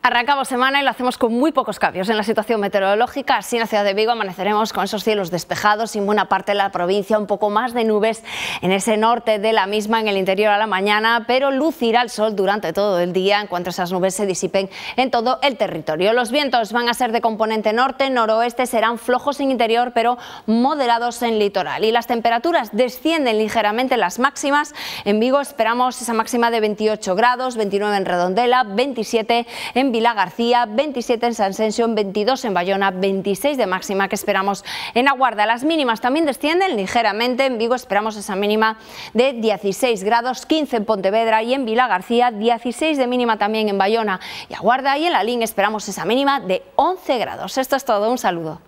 Arrancamos semana y lo hacemos con muy pocos cambios en la situación meteorológica. Así en la ciudad de Vigo amaneceremos con esos cielos despejados y en buena parte de la provincia un poco más de nubes en ese norte de la misma, en el interior a la mañana, pero lucirá el sol durante todo el día en cuanto esas nubes se disipen en todo el territorio. Los vientos van a ser de componente norte, noroeste, serán flojos en interior, pero moderados en litoral. Y las temperaturas descienden ligeramente las máximas. En Vigo esperamos esa máxima de 28 grados, 29 en Redondela, 27 en en Vila García, 27 en San 22 en Bayona, 26 de máxima que esperamos en Aguarda. Las mínimas también descienden ligeramente, en Vigo esperamos esa mínima de 16 grados, 15 en Pontevedra y en Vila García, 16 de mínima también en Bayona y Aguarda y en La esperamos esa mínima de 11 grados. Esto es todo, un saludo.